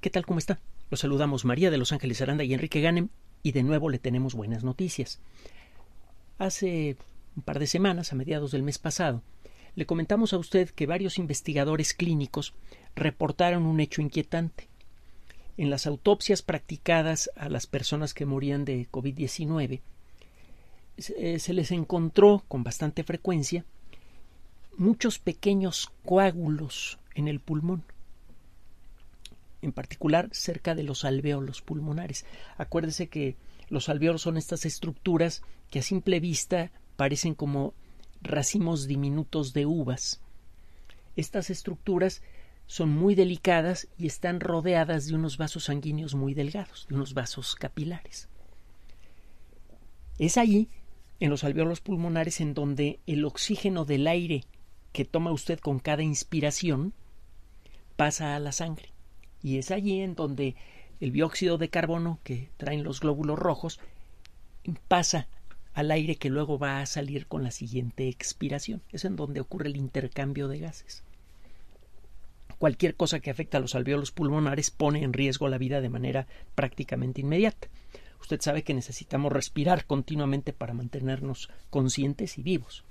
¿Qué tal? ¿Cómo está? Los saludamos María de Los Ángeles Aranda y Enrique Ganem y de nuevo le tenemos buenas noticias. Hace un par de semanas, a mediados del mes pasado, le comentamos a usted que varios investigadores clínicos reportaron un hecho inquietante. En las autopsias practicadas a las personas que morían de COVID-19, eh, se les encontró con bastante frecuencia muchos pequeños coágulos en el pulmón en particular cerca de los alveolos pulmonares. Acuérdese que los alveolos son estas estructuras que a simple vista parecen como racimos diminutos de uvas. Estas estructuras son muy delicadas y están rodeadas de unos vasos sanguíneos muy delgados, de unos vasos capilares. Es allí, en los alvéolos pulmonares, en donde el oxígeno del aire que toma usted con cada inspiración pasa a la sangre. Y es allí en donde el dióxido de carbono que traen los glóbulos rojos pasa al aire que luego va a salir con la siguiente expiración. Es en donde ocurre el intercambio de gases. Cualquier cosa que afecta a los alveolos pulmonares pone en riesgo la vida de manera prácticamente inmediata. Usted sabe que necesitamos respirar continuamente para mantenernos conscientes y vivos.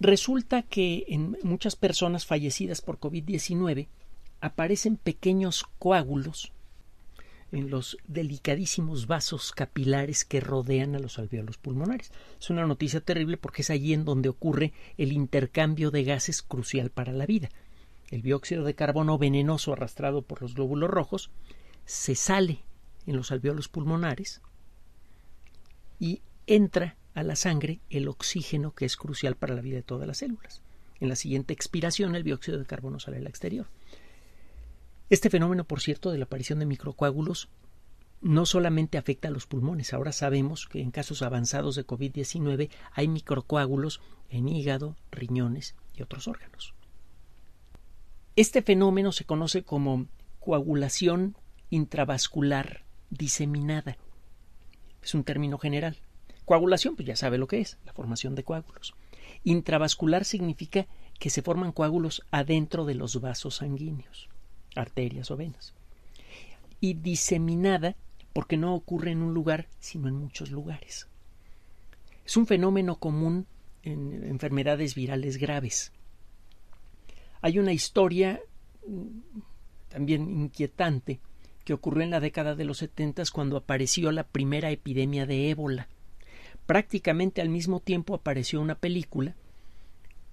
Resulta que en muchas personas fallecidas por COVID-19 aparecen pequeños coágulos en los delicadísimos vasos capilares que rodean a los alveolos pulmonares. Es una noticia terrible porque es allí en donde ocurre el intercambio de gases crucial para la vida. El dióxido de carbono venenoso arrastrado por los glóbulos rojos se sale en los alveolos pulmonares y entra a la sangre el oxígeno que es crucial para la vida de todas las células. En la siguiente expiración el dióxido de carbono sale al exterior. Este fenómeno, por cierto, de la aparición de microcoágulos no solamente afecta a los pulmones, ahora sabemos que en casos avanzados de COVID-19 hay microcoágulos en hígado, riñones y otros órganos. Este fenómeno se conoce como coagulación intravascular diseminada. Es un término general. Coagulación, pues ya sabe lo que es, la formación de coágulos. Intravascular significa que se forman coágulos adentro de los vasos sanguíneos arterias o venas. Y diseminada porque no ocurre en un lugar, sino en muchos lugares. Es un fenómeno común en enfermedades virales graves. Hay una historia mm, también inquietante que ocurrió en la década de los setentas cuando apareció la primera epidemia de ébola. Prácticamente al mismo tiempo apareció una película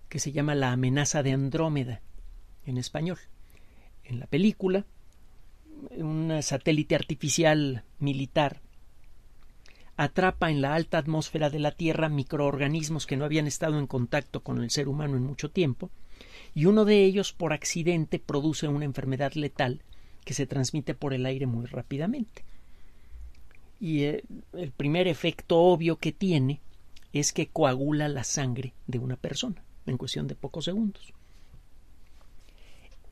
que se llama La amenaza de Andrómeda en español en la película, un satélite artificial militar atrapa en la alta atmósfera de la Tierra microorganismos que no habían estado en contacto con el ser humano en mucho tiempo, y uno de ellos por accidente produce una enfermedad letal que se transmite por el aire muy rápidamente. Y eh, el primer efecto obvio que tiene es que coagula la sangre de una persona en cuestión de pocos segundos.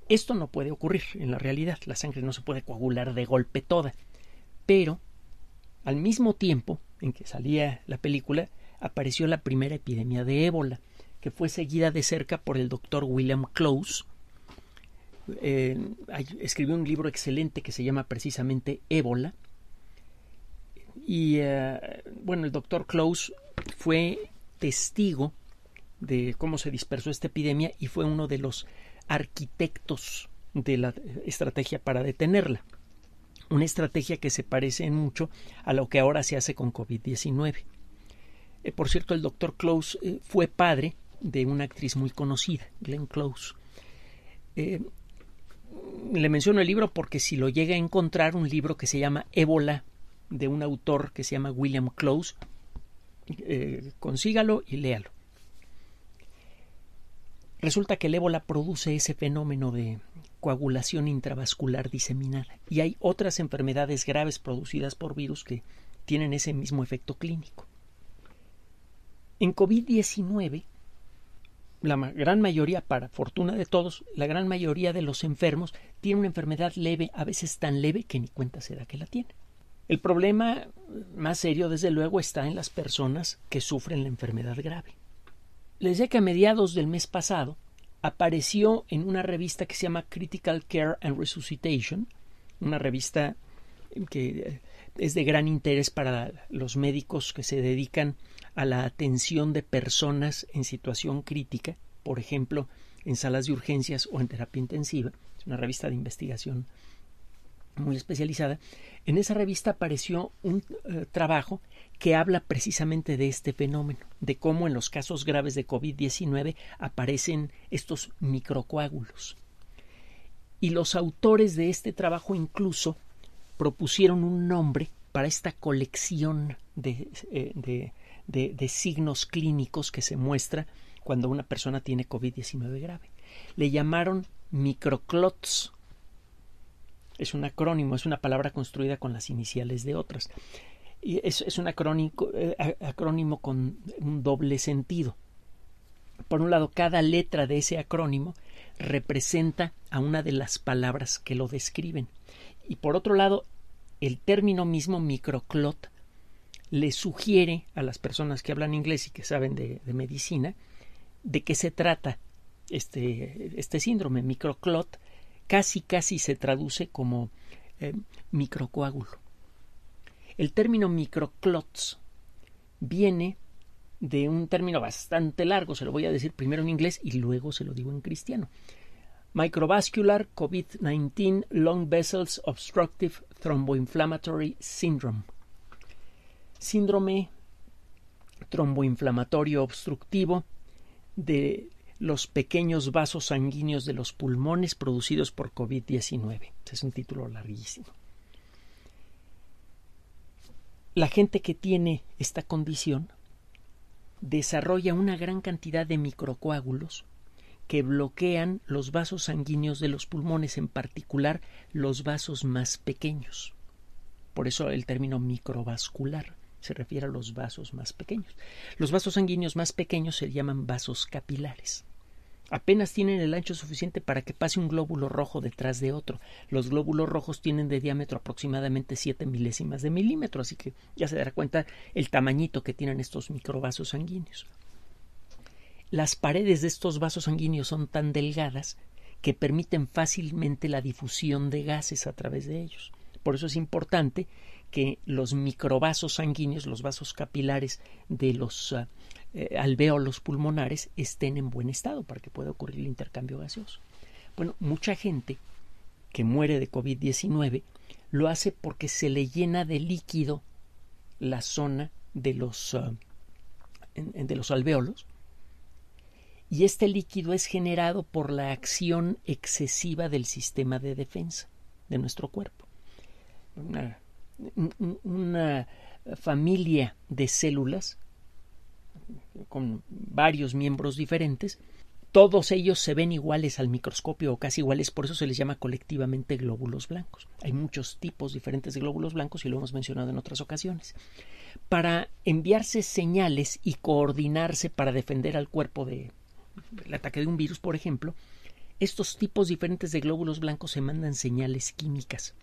Esto no puede ocurrir en la realidad, la sangre no se puede coagular de golpe toda, pero al mismo tiempo en que salía la película, apareció la primera epidemia de ébola, que fue seguida de cerca por el doctor William Close. Eh, escribió un libro excelente que se llama precisamente Ébola. Y eh, bueno, el doctor Close fue testigo de cómo se dispersó esta epidemia y fue uno de los arquitectos de la estrategia para detenerla. Una estrategia que se parece mucho a lo que ahora se hace con COVID-19. Eh, por cierto, el doctor Close eh, fue padre de una actriz muy conocida, Glenn Close. Eh, le menciono el libro porque si lo llega a encontrar, un libro que se llama Ébola, de un autor que se llama William Close, consígalo y léalo. Resulta que el ébola produce ese fenómeno de coagulación intravascular diseminada y hay otras enfermedades graves producidas por virus que tienen ese mismo efecto clínico. En COVID-19, la gran mayoría, para fortuna de todos, la gran mayoría de los enfermos tiene una enfermedad leve, a veces tan leve que ni cuenta se da que la tiene. El problema más serio, desde luego, está en las personas que sufren la enfermedad grave les decía que a mediados del mes pasado apareció en una revista que se llama Critical Care and Resuscitation, una revista que eh, es de gran interés para los médicos que se dedican a la atención de personas en situación crítica, por ejemplo, en salas de urgencias o en terapia intensiva. Es una revista de investigación muy especializada, en esa revista apareció un eh, trabajo que habla precisamente de este fenómeno, de cómo en los casos graves de COVID-19 aparecen estos microcoágulos. Y los autores de este trabajo incluso propusieron un nombre para esta colección de, eh, de, de, de signos clínicos que se muestra cuando una persona tiene COVID-19 grave. Le llamaron microclots es un acrónimo, es una palabra construida con las iniciales de otras. Y es, es un eh, acrónimo con un doble sentido. Por un lado, cada letra de ese acrónimo representa a una de las palabras que lo describen. Y por otro lado, el término mismo microclot le sugiere a las personas que hablan inglés y que saben de, de medicina de qué se trata este, este síndrome. Microclot casi casi se traduce como eh, microcoágulo. El término microclots viene de un término bastante largo, se lo voy a decir primero en inglés y luego se lo digo en cristiano. Microvascular COVID-19 Long Vessels Obstructive Thromboinflammatory Syndrome. Síndrome tromboinflamatorio obstructivo de los pequeños vasos sanguíneos de los pulmones producidos por COVID-19. Es un título larguísimo. La gente que tiene esta condición desarrolla una gran cantidad de microcoágulos que bloquean los vasos sanguíneos de los pulmones, en particular los vasos más pequeños. Por eso el término microvascular se refiere a los vasos más pequeños. Los vasos sanguíneos más pequeños se llaman vasos capilares. Apenas tienen el ancho suficiente para que pase un glóbulo rojo detrás de otro. Los glóbulos rojos tienen de diámetro aproximadamente 7 milésimas de milímetro, así que ya se dará cuenta el tamañito que tienen estos microvasos sanguíneos. Las paredes de estos vasos sanguíneos son tan delgadas que permiten fácilmente la difusión de gases a través de ellos. Por eso es importante que los microvasos sanguíneos, los vasos capilares de los eh, eh, alvéolos pulmonares estén en buen estado para que pueda ocurrir el intercambio gaseoso. Bueno, mucha gente que muere de COVID-19 lo hace porque se le llena de líquido la zona de los, eh, de los alvéolos y este líquido es generado por la acción excesiva del sistema de defensa de nuestro cuerpo una familia de células con varios miembros diferentes, todos ellos se ven iguales al microscopio o casi iguales, por eso se les llama colectivamente glóbulos blancos. Hay muchos tipos diferentes de glóbulos blancos y lo hemos mencionado en otras ocasiones. Para enviarse señales y coordinarse para defender al cuerpo del el ataque de un virus, por ejemplo, estos tipos diferentes de glóbulos blancos se mandan señales químicas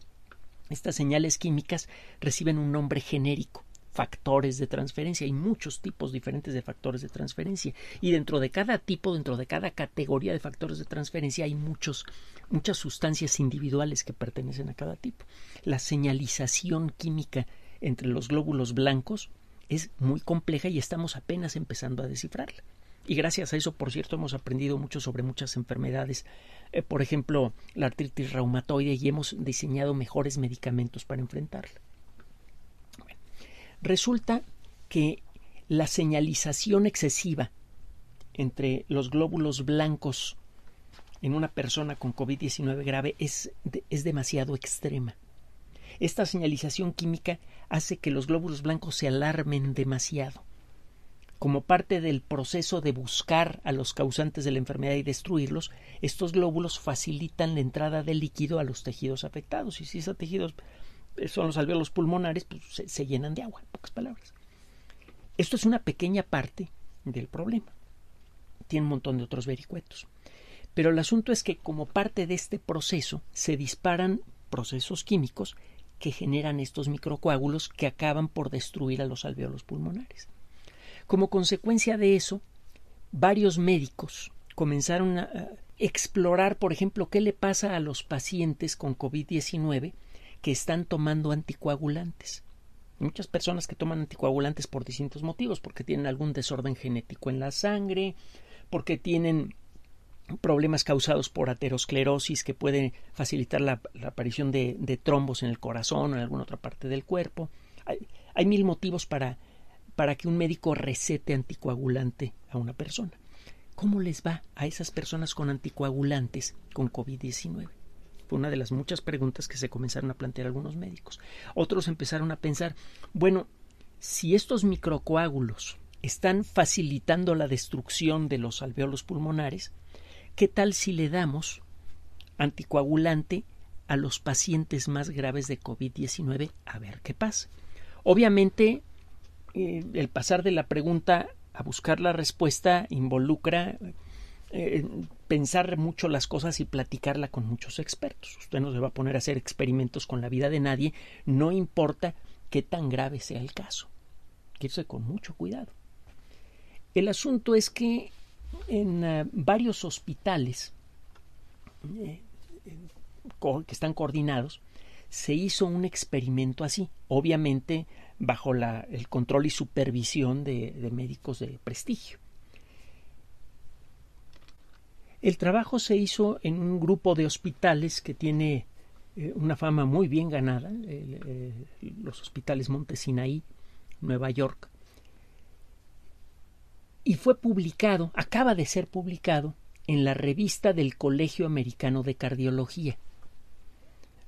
estas señales químicas reciben un nombre genérico factores de transferencia. Hay muchos tipos diferentes de factores de transferencia. Y dentro de cada tipo, dentro de cada categoría de factores de transferencia, hay muchos, muchas sustancias individuales que pertenecen a cada tipo. La señalización química entre los glóbulos blancos es muy compleja y estamos apenas empezando a descifrarla y gracias a eso, por cierto, hemos aprendido mucho sobre muchas enfermedades, eh, por ejemplo, la artritis reumatoide y hemos diseñado mejores medicamentos para enfrentarla. resulta que la señalización excesiva entre los glóbulos blancos en una persona con COVID-19 grave es, es demasiado extrema. Esta señalización química hace que los glóbulos blancos se alarmen demasiado como parte del proceso de buscar a los causantes de la enfermedad y destruirlos, estos glóbulos facilitan la entrada de líquido a los tejidos afectados. Y si esos tejidos eh, son los alveolos pulmonares, pues se, se llenan de agua, en pocas palabras. Esto es una pequeña parte del problema. Tiene un montón de otros vericuetos. Pero el asunto es que como parte de este proceso se disparan procesos químicos que generan estos microcoágulos que acaban por destruir a los alveolos pulmonares. Como consecuencia de eso, varios médicos comenzaron a explorar, por ejemplo, qué le pasa a los pacientes con COVID-19 que están tomando anticoagulantes. Muchas personas que toman anticoagulantes por distintos motivos, porque tienen algún desorden genético en la sangre, porque tienen problemas causados por aterosclerosis que pueden facilitar la, aparición de, trombos en el corazón o en alguna otra parte del cuerpo. hay mil motivos para para que un médico recete anticoagulante a una persona. ¿Cómo les va a esas personas con anticoagulantes con COVID-19? Fue una de las muchas preguntas que se comenzaron a plantear algunos médicos. Otros empezaron a pensar, bueno, si estos microcoágulos están facilitando la destrucción de los alveolos pulmonares, ¿qué tal si le damos anticoagulante a los pacientes más graves de COVID-19 a ver qué pasa? Obviamente eh, el pasar de la pregunta a buscar la respuesta involucra eh, pensar mucho las cosas y platicarla con muchos expertos. Usted no se va a poner a hacer experimentos con la vida de nadie, no importa qué tan grave sea el caso. irse con mucho cuidado. El asunto es que en ah, varios hospitales eh, que están coordinados, se hizo un experimento así. Obviamente bajo el control y supervisión de, médicos de prestigio. El trabajo se hizo en un grupo de hospitales que tiene eh, una fama muy bien ganada, eh, los hospitales Montesinaí, Nueva York. Y fue publicado, acaba de ser publicado, en la revista del Colegio Americano de Cardiología.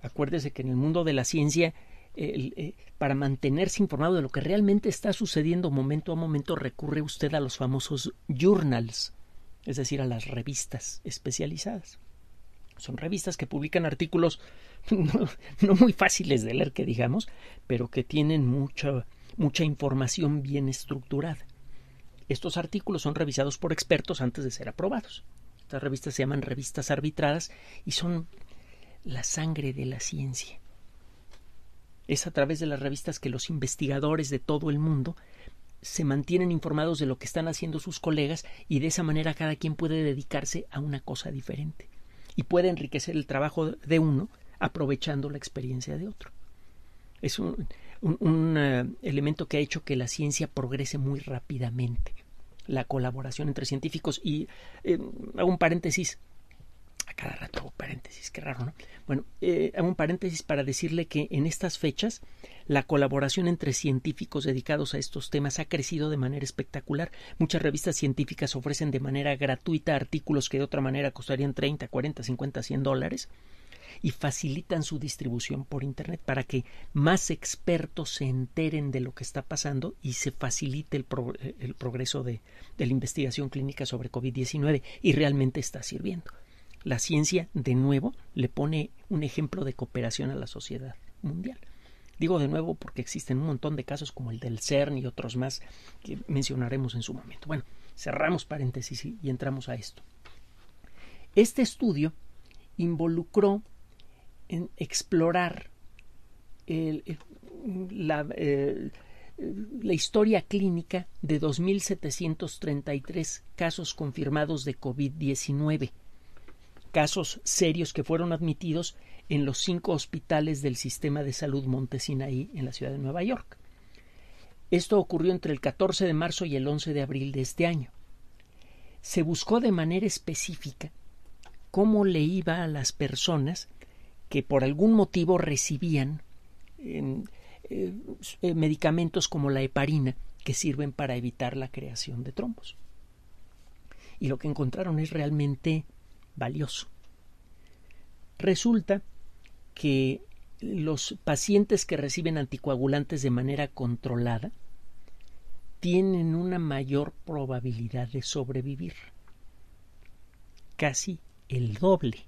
Acuérdese que en el mundo de la ciencia eh, para mantenerse informado de lo que realmente está sucediendo momento a momento recurre usted a los famosos journals, es decir, a las revistas especializadas. Son revistas que publican artículos no, no muy fáciles de leer, que digamos, pero que tienen mucha, mucha información bien estructurada. Estos artículos son revisados por expertos antes de ser aprobados. Estas revistas se llaman revistas arbitradas y son la sangre de la ciencia es a través de las revistas que los investigadores de todo el mundo se mantienen informados de lo que están haciendo sus colegas y de esa manera cada quien puede dedicarse a una cosa diferente y puede enriquecer el trabajo de uno aprovechando la experiencia de otro. Es un, un, eh, elemento que ha hecho que la ciencia progrese muy rápidamente, la colaboración entre científicos y eh, hago un paréntesis, a cada rato paréntesis, qué raro, ¿no? Bueno, eh, hago un paréntesis para decirle que en estas fechas la colaboración entre científicos dedicados a estos temas ha crecido de manera espectacular. Muchas revistas científicas ofrecen de manera gratuita artículos que de otra manera costarían 30, 40, 50, 100 dólares y facilitan su distribución por Internet para que más expertos se enteren de lo que está pasando y se facilite el, eh, progreso de, de la investigación clínica sobre COVID-19 y realmente está sirviendo la ciencia de nuevo le pone un ejemplo de cooperación a la sociedad mundial. Digo de nuevo porque existen un montón de casos como el del CERN y otros más que mencionaremos en su momento. Bueno, cerramos paréntesis y entramos a esto. Este estudio involucró en explorar la, eh, la historia clínica de 2.733 casos confirmados de COVID-19 casos serios que fueron admitidos en los cinco hospitales del sistema de salud Montesinaí en la ciudad de Nueva York. Esto ocurrió entre el 14 de marzo y el 11 de abril de este año. Se buscó de manera específica cómo le iba a las personas que por algún motivo recibían eh, eh, medicamentos como la heparina que sirven para evitar la creación de trombos. Y lo que encontraron es realmente valioso. Resulta que los pacientes que reciben anticoagulantes de manera controlada tienen una mayor probabilidad de sobrevivir, casi el doble.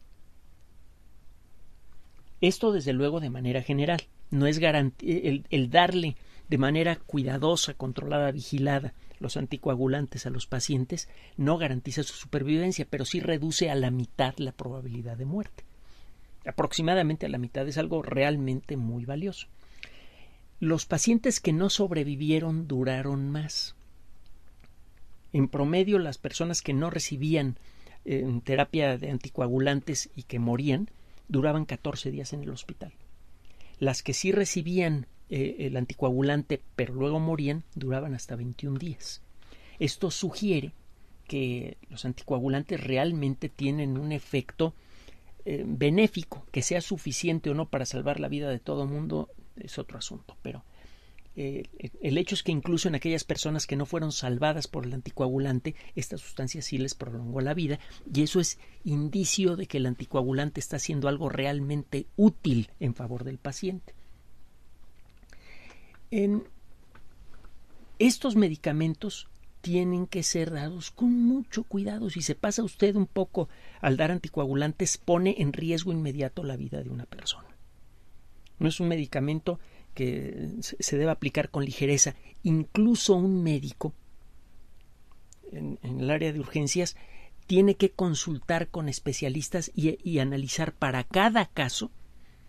Esto desde luego de manera general. No es garantía el, el darle de manera cuidadosa, controlada, vigilada los anticoagulantes a los pacientes, no garantiza su supervivencia, pero sí reduce a la mitad la probabilidad de muerte. Aproximadamente a la mitad es algo realmente muy valioso. Los pacientes que no sobrevivieron duraron más. En promedio, las personas que no recibían eh, terapia de anticoagulantes y que morían duraban 14 días en el hospital. Las que sí recibían eh, el anticoagulante, pero luego morían, duraban hasta 21 días. Esto sugiere que los anticoagulantes realmente tienen un efecto eh, benéfico, que sea suficiente o no para salvar la vida de todo mundo es otro asunto, pero eh, el hecho es que incluso en aquellas personas que no fueron salvadas por el anticoagulante, esta sustancia sí les prolongó la vida y eso es indicio de que el anticoagulante está haciendo algo realmente útil en favor del paciente estos medicamentos tienen que ser dados con mucho cuidado. Si se pasa usted un poco al dar anticoagulantes, pone en riesgo inmediato la vida de una persona. No es un medicamento que se debe aplicar con ligereza. Incluso un médico en, el área de urgencias tiene que consultar con especialistas y analizar para cada caso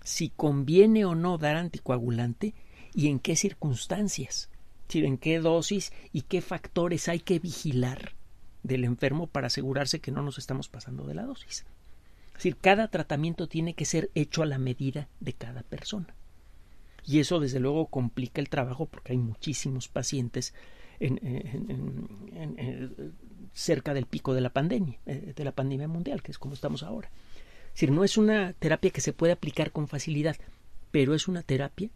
si conviene o no dar anticoagulante y en qué circunstancias, en qué dosis y qué factores hay que vigilar del enfermo para asegurarse que no nos estamos pasando de la dosis. decir, cada tratamiento tiene que ser hecho a la medida de cada persona. Y eso desde luego complica el trabajo porque hay muchísimos pacientes en, cerca del pico de la pandemia, eh, de la pandemia mundial, que es como estamos ahora. Es decir, no es una terapia que se puede aplicar con facilidad, pero es una terapia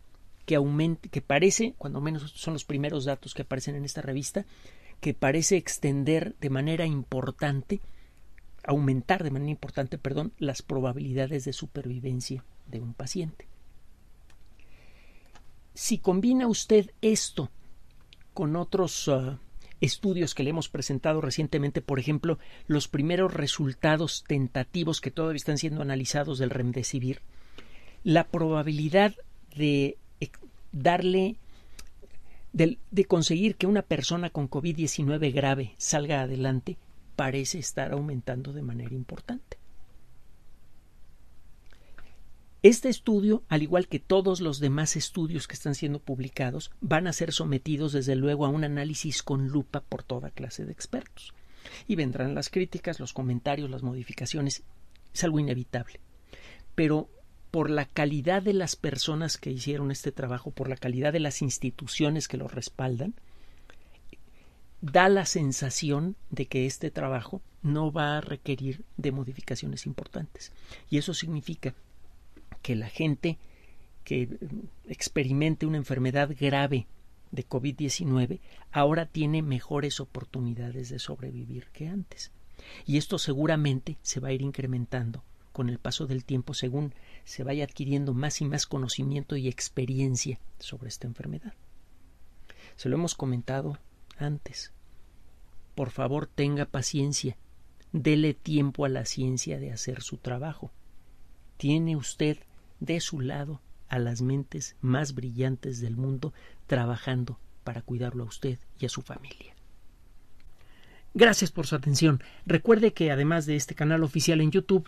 que aumente, que parece, cuando menos son los primeros datos que aparecen en esta revista, que parece extender de manera importante, aumentar de manera importante, perdón, las probabilidades de supervivencia de un paciente. Si combina usted esto con otros ah, estudios que le hemos presentado recientemente, por ejemplo, los primeros resultados tentativos que todavía están siendo analizados del remdesivir, la probabilidad de darle de, conseguir que una persona con COVID-19 grave salga adelante parece estar aumentando de manera importante. Este estudio, al igual que todos los demás estudios que están siendo publicados, van a ser sometidos desde luego a un análisis con lupa por toda clase de expertos. Y vendrán las críticas, los comentarios, las modificaciones. Es algo inevitable. Pero por la calidad de las personas que hicieron este trabajo, por la calidad de las instituciones que lo respaldan, da la sensación de que este trabajo no va a requerir de modificaciones importantes. Y eso significa que la gente que experimente una enfermedad grave de COVID-19 ahora tiene mejores oportunidades de sobrevivir que antes. Y esto seguramente se va a ir incrementando con el paso del tiempo según se vaya adquiriendo más y más conocimiento y experiencia sobre esta enfermedad. Se lo hemos comentado antes. Por favor, tenga paciencia. Dele tiempo a la ciencia de hacer su trabajo. Tiene usted de su lado a las mentes más brillantes del mundo trabajando para cuidarlo a usted y a su familia. Gracias por su atención. Recuerde que además de este canal oficial en YouTube,